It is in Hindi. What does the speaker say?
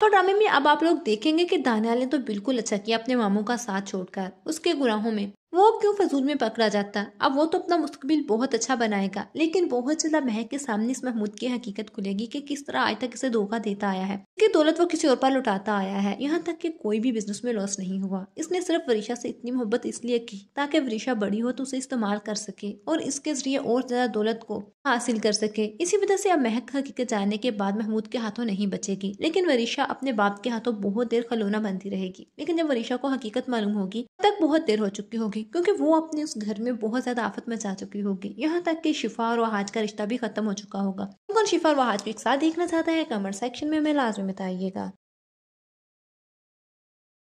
तो ड्रामे में अब आप लोग देखेंगे कि दानियाल ने तो बिल्कुल अच्छा किया अपने मामू का साथ छोड़कर उसके गुनाहों में वो क्यों फजूल में पकड़ा जाता अब वो तो अपना मुस्तबिल बहुत अच्छा बनाएगा लेकिन बहुत जल्द महक के सामने इस महमूद की हकीकत खुलेगी कि किस तरह आज तक इसे धोखा देता आया है कि दौलत वो किसी और पर लुटाता आया है यहाँ तक कि कोई भी बिजनेस में लॉस नहीं हुआ इसने सिर्फ वरीशा से इतनी मोहब्बत इसलिए की ताकि वरीशा बड़ी हो तो उसे इस्तेमाल कर सके और इसके जरिए और ज्यादा दौलत को हासिल कर सके इसी वजह से अब महक हकीकत जाने के बाद महमूद के हाथों नहीं बचेगी लेकिन वरीशा अपने बाप के हाथों बहुत देर खलोना बनती रहेगी लेकिन जब वरीशा को हकीकत मालूम होगी तक बहुत देर हो चुकी होगी होगी क्योंकि वो अपने उस घर में बहुत ज़्यादा आफत में जा चुकी होगी यहाँ तक कि शिफा और वहाज का रिश्ता भी खत्म हो चुका होगा कौन शिफा और वहाज को एक साथ देखना चाहता है कमेंट सेक्शन में हमें लाजमी बताइएगा